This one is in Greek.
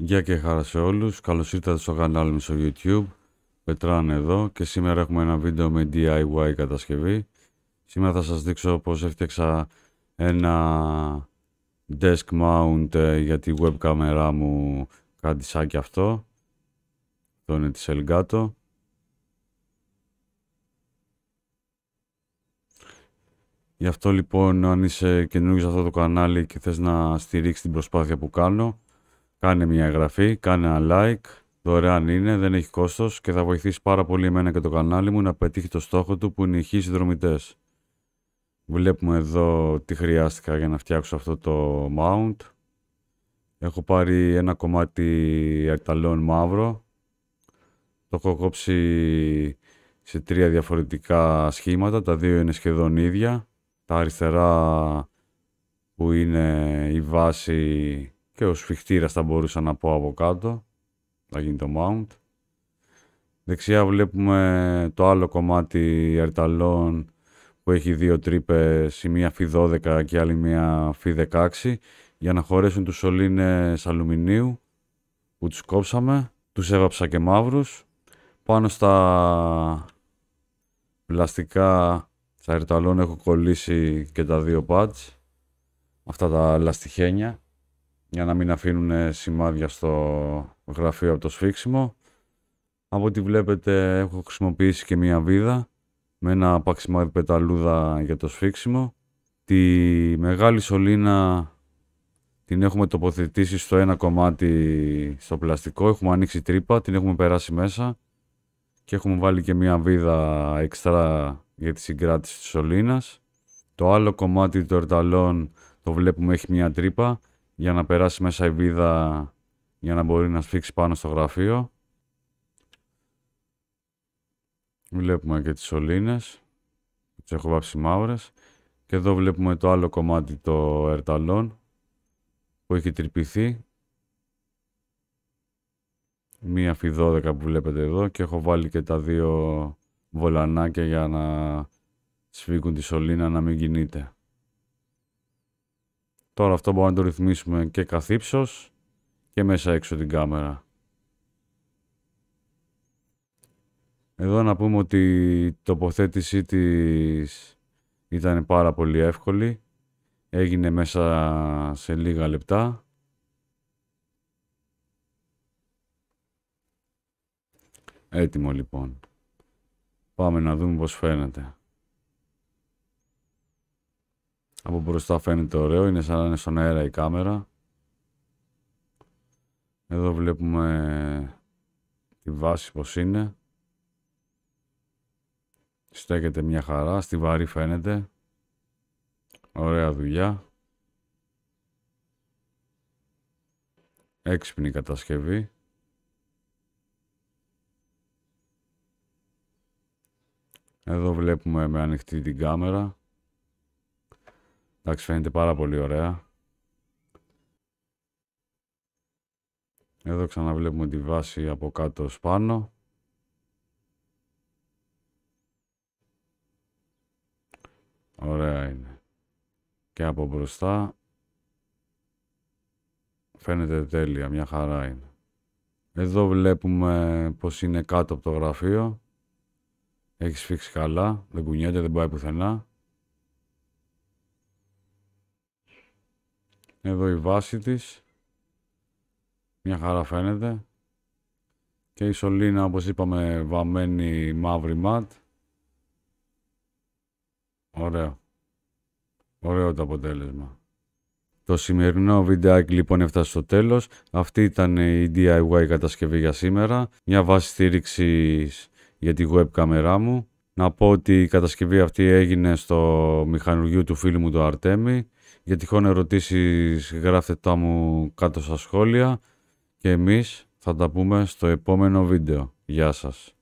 Γεια και χαρά σε όλους, καλώς ήρθατε στο κανάλι μου στο YouTube Πετράνε εδώ και σήμερα έχουμε ένα βίντεο με DIY κατασκευή Σήμερα θα σας δείξω πως έφτιαξα ένα desk mount ε, για τη web μου κάτι σαν και αυτό Αυτό είναι της Elgato Γι' αυτό λοιπόν αν είσαι καινούργιος σε αυτό το κανάλι και θες να στηρίξεις την προσπάθεια που κάνω Κάνε μια εγγραφή, κάνε ένα like, δωρεάν είναι, δεν έχει κόστος και θα βοηθήσει πάρα πολύ εμένα και το κανάλι μου να πετύχει το στόχο του που είναι οι Βλέπουμε εδώ τι χρειάστηκα για να φτιάξω αυτό το mount. Έχω πάρει ένα κομμάτι αρταλόν μαύρο. Το έχω κόψει σε τρία διαφορετικά σχήματα, τα δύο είναι σχεδόν ίδια. Τα αριστερά που είναι η βάση και ο σφιχτήρας θα μπορούσα να πω από κάτω. Θα γίνει το mount. Δεξιά βλέπουμε το άλλο κομμάτι ερταλών που έχει δύο τρύπες, η μία Φ12 και άλλη μία Φ16 για να χωρέσουν τους σωλήνες αλουμινίου που τους κόψαμε. Τους έβαψα και μαύρους. Πάνω στα πλαστικά στα ερταλών έχω κολλήσει και τα δύο πατς. Αυτά τα λαστιχένια για να μην αφήνουν σημάδια στο γραφείο από το σφίξιμο. Από ό,τι βλέπετε έχω χρησιμοποιήσει και μία βίδα με ένα παξιμάδι πεταλούδα για το σφίξιμο. Τη μεγάλη σωλήνα την έχουμε τοποθετήσει στο ένα κομμάτι στο πλαστικό, έχουμε ανοίξει τρύπα, την έχουμε περάσει μέσα και έχουμε βάλει και μία βίδα εξτρά για τη συγκράτηση της σωλήνας. Το άλλο κομμάτι του ερταλών το βλέπουμε έχει μία τρύπα για να περάσει μέσα η βίδα για να μπορεί να σφίξει πάνω στο γραφείο. Βλέπουμε και τις σωλήνες, τις έχω βάψει μαύρες. Και εδώ βλέπουμε το άλλο κομμάτι το ερταλόν που έχει τρυπηθεί. Μία φι 12 που βλέπετε εδώ και έχω βάλει και τα δύο βολανάκια για να σφίγγουν τη σωλήνα να μην κινείται. Τώρα αυτό μπορούμε να το ρυθμίσουμε και καθ' και μέσα έξω την κάμερα. Εδώ να πούμε ότι η τοποθέτησή της ήταν πάρα πολύ εύκολη. Έγινε μέσα σε λίγα λεπτά. Έτοιμο λοιπόν. Πάμε να δούμε πώς φαίνεται. Από μπροστά φαίνεται ωραίο, είναι σαν να είναι στον αέρα η κάμερα. Εδώ βλέπουμε τη βάση πως είναι. Στέκεται μια χαρά, στη βαρύ φαίνεται. Ωραία δουλειά. Έξυπνη κατασκευή. Εδώ βλέπουμε με ανοιχτή την κάμερα. Εντάξει, φαίνεται πάρα πολύ ωραία. Εδώ ξαναβλέπουμε τη βάση από κάτω ως πάνω. Ωραία είναι. Και από μπροστά φαίνεται τέλεια, μια χαρά είναι. Εδώ βλέπουμε πως είναι κάτω από το γραφείο. Έχει σφίξει καλά, δεν κουνιέται, δεν πάει πουθενά. εδώ η βάση της. Μια χαρά φαίνεται. Και η σωλήνα, όπως είπαμε, βαμμένη μαύρη ματ. Ωραίο. Ωραίο το αποτέλεσμα. Το σημερινό βιντεάκι λοιπόν έφτασε στο τέλος. Αυτή ήταν η DIY κατασκευή για σήμερα. Μια βάση στήριξης για τη web κάμερά μου. Να πω ότι η κατασκευή αυτή έγινε στο μηχανουργείο του φίλου μου το Αρτέμι. Για τυχόν ερωτήσεις γράφτε τα μου κάτω στα σχόλια και εμείς θα τα πούμε στο επόμενο βίντεο. Γεια σας.